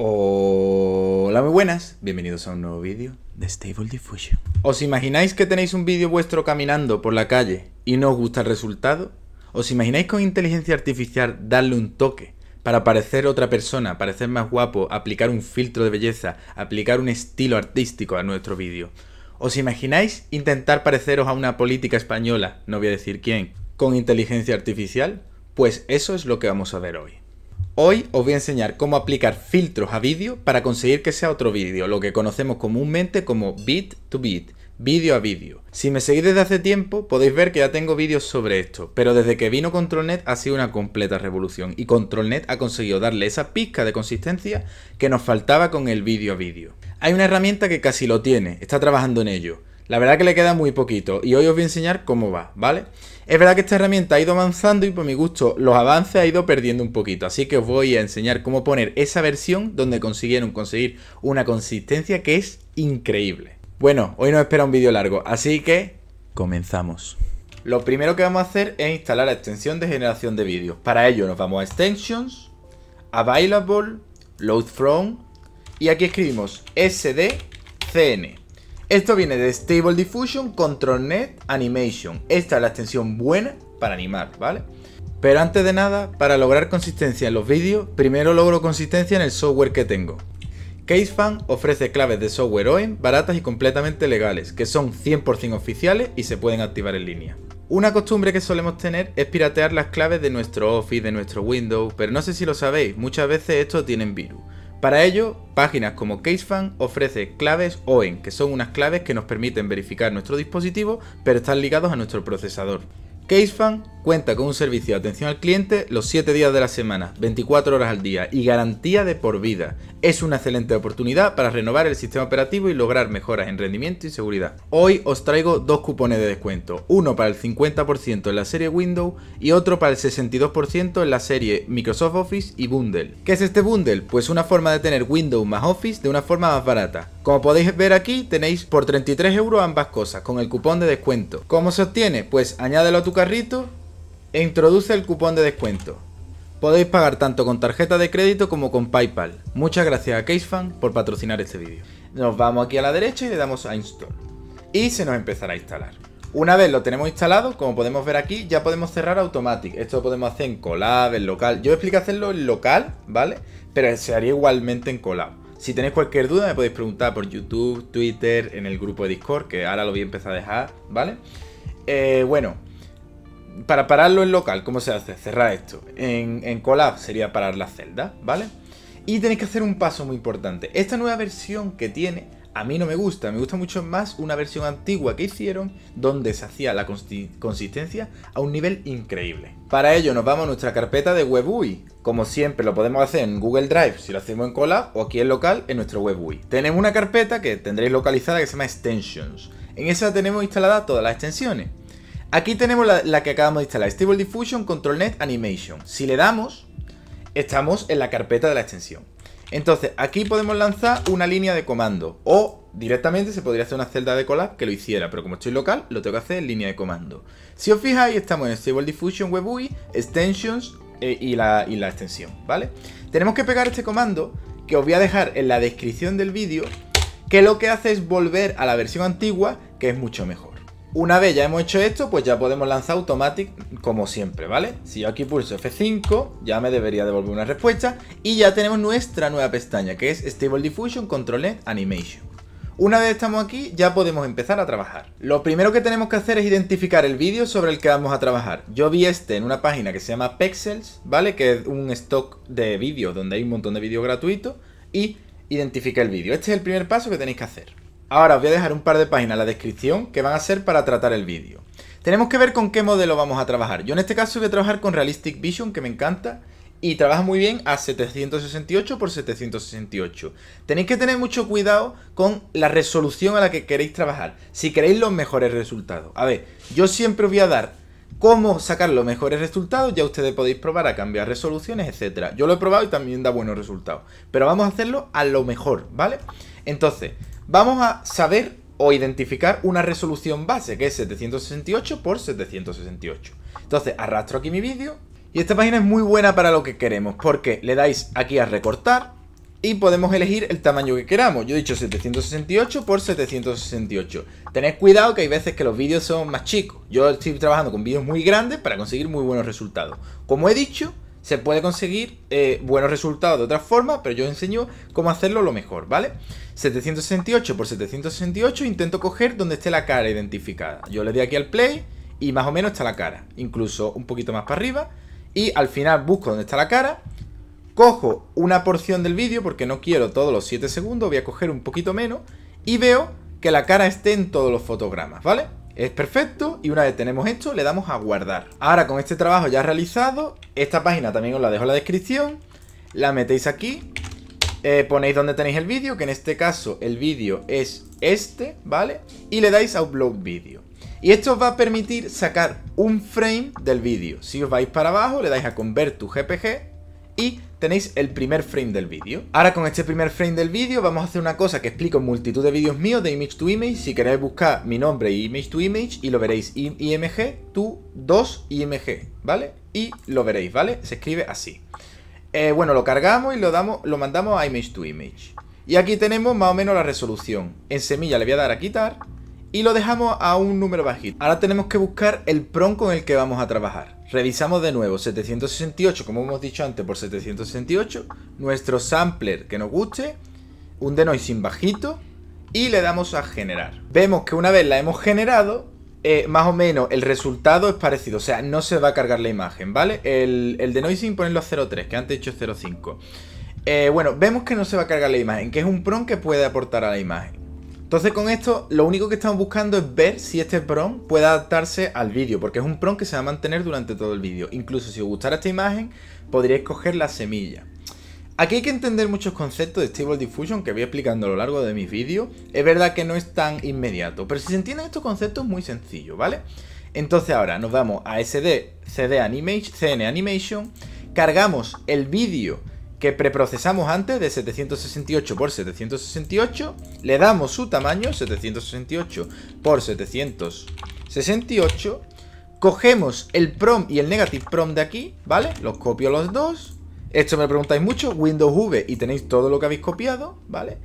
Hola, muy buenas. Bienvenidos a un nuevo vídeo de Stable Diffusion. ¿Os imagináis que tenéis un vídeo vuestro caminando por la calle y no os gusta el resultado? ¿Os imagináis con inteligencia artificial darle un toque para parecer otra persona, parecer más guapo, aplicar un filtro de belleza, aplicar un estilo artístico a nuestro vídeo? ¿Os imagináis intentar pareceros a una política española, no voy a decir quién, con inteligencia artificial? Pues eso es lo que vamos a ver hoy. Hoy os voy a enseñar cómo aplicar filtros a vídeo para conseguir que sea otro vídeo, lo que conocemos comúnmente como bit to bit, vídeo a vídeo. Si me seguís desde hace tiempo, podéis ver que ya tengo vídeos sobre esto, pero desde que vino ControlNet ha sido una completa revolución y ControlNet ha conseguido darle esa pizca de consistencia que nos faltaba con el vídeo a vídeo. Hay una herramienta que casi lo tiene, está trabajando en ello, la verdad que le queda muy poquito y hoy os voy a enseñar cómo va, ¿vale? Es verdad que esta herramienta ha ido avanzando y por mi gusto los avances ha ido perdiendo un poquito, así que os voy a enseñar cómo poner esa versión donde consiguieron conseguir una consistencia que es increíble. Bueno, hoy nos espera un vídeo largo, así que comenzamos. Lo primero que vamos a hacer es instalar la extensión de generación de vídeos. Para ello nos vamos a Extensions, Available, Load From y aquí escribimos SDCN. Esto viene de Stable Diffusion Control Net Animation. Esta es la extensión buena para animar, ¿vale? Pero antes de nada, para lograr consistencia en los vídeos, primero logro consistencia en el software que tengo. CaseFan ofrece claves de software OEM baratas y completamente legales, que son 100% oficiales y se pueden activar en línea. Una costumbre que solemos tener es piratear las claves de nuestro Office, de nuestro Windows, pero no sé si lo sabéis, muchas veces estos tienen virus. Para ello, páginas como CaseFan ofrece claves OEN, que son unas claves que nos permiten verificar nuestro dispositivo, pero están ligados a nuestro procesador. CaseFan cuenta con un servicio de atención al cliente los 7 días de la semana, 24 horas al día y garantía de por vida. Es una excelente oportunidad para renovar el sistema operativo y lograr mejoras en rendimiento y seguridad. Hoy os traigo dos cupones de descuento, uno para el 50% en la serie Windows y otro para el 62% en la serie Microsoft Office y Bundle. ¿Qué es este Bundle? Pues una forma de tener Windows más Office de una forma más barata. Como podéis ver aquí, tenéis por 33 euros ambas cosas, con el cupón de descuento. ¿Cómo se obtiene? Pues añádelo a tu carrito e introduce el cupón de descuento. Podéis pagar tanto con tarjeta de crédito como con PayPal. Muchas gracias a CaseFan por patrocinar este vídeo. Nos vamos aquí a la derecha y le damos a Install. Y se nos empezará a instalar. Una vez lo tenemos instalado, como podemos ver aquí, ya podemos cerrar Automatic. Esto lo podemos hacer en Colab, en local. Yo explico hacerlo en local, ¿vale? Pero se haría igualmente en Colab. Si tenéis cualquier duda, me podéis preguntar por YouTube, Twitter, en el grupo de Discord, que ahora lo voy a empezar a dejar, ¿vale? Eh, bueno, para pararlo en local, ¿cómo se hace? Cerrar esto. En, en Collab sería parar la celda ¿vale? Y tenéis que hacer un paso muy importante. Esta nueva versión que tiene, a mí no me gusta. Me gusta mucho más una versión antigua que hicieron, donde se hacía la consistencia a un nivel increíble. Para ello nos vamos a nuestra carpeta de WebUI. Como siempre lo podemos hacer en Google Drive si lo hacemos en Colab o aquí en local en nuestro WebUI. Tenemos una carpeta que tendréis localizada que se llama Extensions. En esa tenemos instaladas todas las extensiones. Aquí tenemos la, que acabamos de instalar, Stable Diffusion ControlNet Animation. Si le damos, estamos en la carpeta de la extensión. Entonces, aquí podemos lanzar una línea de comando o directamente se podría hacer una celda de collab que lo hiciera, pero como estoy local, lo tengo que hacer en línea de comando. Si os fijáis, estamos en Stable Diffusion WebUI Extensions eh, y, la, y la extensión, ¿vale? Tenemos que pegar este comando que os voy a dejar en la descripción del vídeo, que lo que hace es volver a la versión antigua, que es mucho mejor. Una vez ya hemos hecho esto, pues ya podemos lanzar Automatic como siempre, ¿vale? Si yo aquí pulso F5, ya me debería devolver una respuesta y ya tenemos nuestra nueva pestaña, que es Stable Diffusion control Animation. Una vez estamos aquí, ya podemos empezar a trabajar. Lo primero que tenemos que hacer es identificar el vídeo sobre el que vamos a trabajar. Yo vi este en una página que se llama Pexels, ¿vale? Que es un stock de vídeos donde hay un montón de vídeos gratuitos y identifica el vídeo. Este es el primer paso que tenéis que hacer. Ahora os voy a dejar un par de páginas en la descripción que van a ser para tratar el vídeo. Tenemos que ver con qué modelo vamos a trabajar. Yo en este caso voy a trabajar con Realistic Vision, que me encanta, y trabaja muy bien a 768 x 768. Tenéis que tener mucho cuidado con la resolución a la que queréis trabajar, si queréis los mejores resultados. A ver, yo siempre voy a dar cómo sacar los mejores resultados, ya ustedes podéis probar a cambiar resoluciones, etcétera. Yo lo he probado y también da buenos resultados. Pero vamos a hacerlo a lo mejor, ¿vale? Entonces, vamos a saber o identificar una resolución base, que es 768 por 768. Entonces, arrastro aquí mi vídeo. Y esta página es muy buena para lo que queremos, porque le dais aquí a recortar, y podemos elegir el tamaño que queramos. Yo he dicho 768 por 768. Tened cuidado que hay veces que los vídeos son más chicos. Yo estoy trabajando con vídeos muy grandes para conseguir muy buenos resultados. Como he dicho, se puede conseguir eh, buenos resultados de otra forma, pero yo os enseño cómo hacerlo lo mejor, ¿vale? 768 por 768 intento coger donde esté la cara identificada. Yo le doy aquí al play y más o menos está la cara. Incluso un poquito más para arriba. Y al final busco donde está la cara cojo una porción del vídeo, porque no quiero todos los 7 segundos, voy a coger un poquito menos, y veo que la cara esté en todos los fotogramas, ¿vale? Es perfecto y una vez tenemos esto le damos a guardar. Ahora con este trabajo ya realizado, esta página también os la dejo en la descripción, la metéis aquí, eh, ponéis donde tenéis el vídeo, que en este caso el vídeo es este, ¿vale? Y le dais a upload vídeo. Y esto os va a permitir sacar un frame del vídeo. Si os vais para abajo, le dais a convert to GPG y tenéis el primer frame del vídeo. Ahora con este primer frame del vídeo vamos a hacer una cosa que explico en multitud de vídeos míos de image to image. Si queréis buscar mi nombre y image to image y lo veréis img 2 img, ¿vale? Y lo veréis, ¿vale? Se escribe así. Eh, bueno, lo cargamos y lo, damos, lo mandamos a image to image. Y aquí tenemos más o menos la resolución. En semilla le voy a dar a quitar y lo dejamos a un número bajito. Ahora tenemos que buscar el prong con el que vamos a trabajar. Revisamos de nuevo 768, como hemos dicho antes, por 768, nuestro sampler que nos guste, un denoising bajito y le damos a generar. Vemos que una vez la hemos generado, eh, más o menos el resultado es parecido, o sea, no se va a cargar la imagen, ¿vale? El, denoising ponerlo a 0.3, que antes he hecho 0.5. Eh, bueno, vemos que no se va a cargar la imagen, que es un prong que puede aportar a la imagen. Entonces con esto lo único que estamos buscando es ver si este prom puede adaptarse al vídeo, porque es un prom que se va a mantener durante todo el vídeo. Incluso si os gustara esta imagen, podríais coger la semilla. Aquí hay que entender muchos conceptos de Stable Diffusion que voy explicando a lo largo de mis vídeos. Es verdad que no es tan inmediato, pero si se entienden estos conceptos es muy sencillo, ¿vale? Entonces ahora nos vamos a SD, CD Animation, CN Animation, cargamos el vídeo que preprocesamos antes de 768 por 768, le damos su tamaño, 768 por 768, cogemos el prom y el negative prom de aquí, ¿vale? Los copio los dos, esto me lo preguntáis mucho, Windows V y tenéis todo lo que habéis copiado, ¿vale?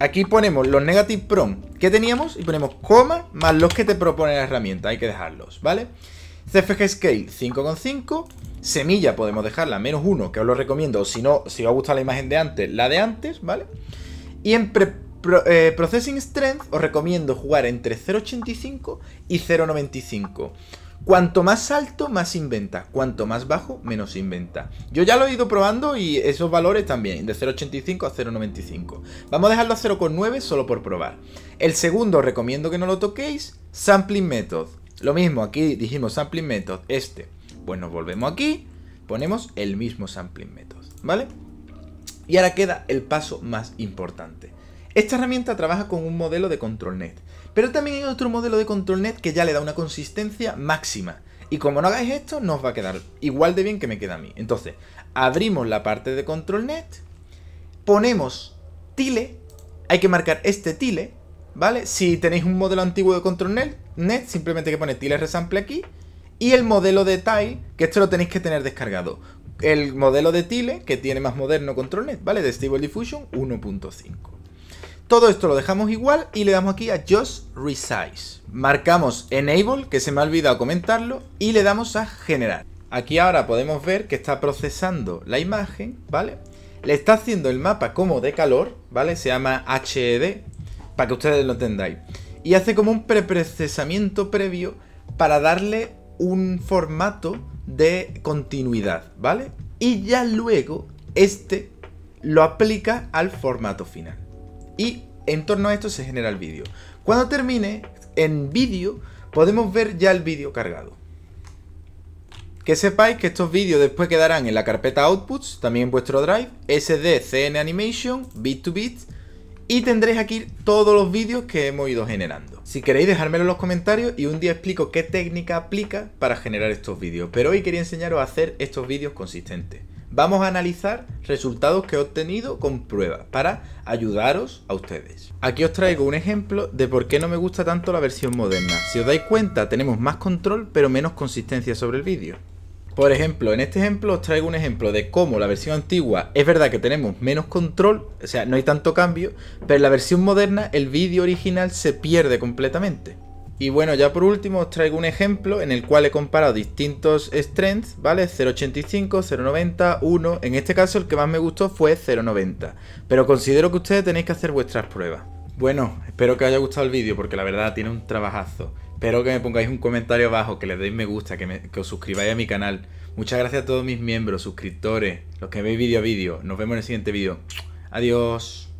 Aquí ponemos los negative prom que teníamos y ponemos coma más los que te propone la herramienta, hay que dejarlos, ¿vale? vale CFG Scale 5,5. Semilla podemos dejarla menos 1, que os lo recomiendo. o Si no, si os gusta la imagen de antes, la de antes, ¿vale? Y en eh, Processing Strength os recomiendo jugar entre 0.85 y 0.95. Cuanto más alto, más inventa. Cuanto más bajo, menos inventa. Yo ya lo he ido probando y esos valores también, de 0.85 a 0.95. Vamos a dejarlo a 0.9 solo por probar. El segundo os recomiendo que no lo toquéis, Sampling Method. Lo mismo, aquí dijimos sampling method, este. Pues nos volvemos aquí, ponemos el mismo sampling method, ¿vale? Y ahora queda el paso más importante. Esta herramienta trabaja con un modelo de control net, pero también hay otro modelo de control net que ya le da una consistencia máxima. Y como no hagáis esto, nos va a quedar igual de bien que me queda a mí. Entonces, abrimos la parte de control net, ponemos tile, hay que marcar este tile, ¿Vale? Si tenéis un modelo antiguo de ControlNet, net, simplemente que pone tile resample aquí. Y el modelo de tile, que esto lo tenéis que tener descargado. El modelo de tile, que tiene más moderno ControlNet, ¿vale? De Stable Diffusion 1.5. Todo esto lo dejamos igual y le damos aquí a Just Resize. Marcamos Enable, que se me ha olvidado comentarlo, y le damos a Generar. Aquí ahora podemos ver que está procesando la imagen, ¿vale? Le está haciendo el mapa como de calor, ¿vale? Se llama HED, para que ustedes lo entendáis. Y hace como un preprocesamiento previo para darle un formato de continuidad, ¿vale? Y ya luego este lo aplica al formato final. Y en torno a esto se genera el vídeo. Cuando termine en vídeo, podemos ver ya el vídeo cargado. Que sepáis que estos vídeos después quedarán en la carpeta Outputs, también vuestro Drive, SD, CN Animation, bit 2 to bit y tendréis aquí todos los vídeos que hemos ido generando. Si queréis dejármelo en los comentarios y un día explico qué técnica aplica para generar estos vídeos, pero hoy quería enseñaros a hacer estos vídeos consistentes. Vamos a analizar resultados que he obtenido con pruebas para ayudaros a ustedes. Aquí os traigo un ejemplo de por qué no me gusta tanto la versión moderna. Si os dais cuenta tenemos más control pero menos consistencia sobre el vídeo. Por ejemplo, en este ejemplo os traigo un ejemplo de cómo la versión antigua es verdad que tenemos menos control, o sea, no hay tanto cambio, pero en la versión moderna el vídeo original se pierde completamente. Y bueno, ya por último os traigo un ejemplo en el cual he comparado distintos strengths, ¿vale? 0.85, 0.90, 1, en este caso el que más me gustó fue 0.90, pero considero que ustedes tenéis que hacer vuestras pruebas. Bueno, espero que os haya gustado el vídeo porque la verdad tiene un trabajazo. Espero que me pongáis un comentario abajo, que le deis me gusta, que, que os suscribáis a mi canal. Muchas gracias a todos mis miembros, suscriptores, los que veis vídeo a vídeo. Nos vemos en el siguiente vídeo. Adiós.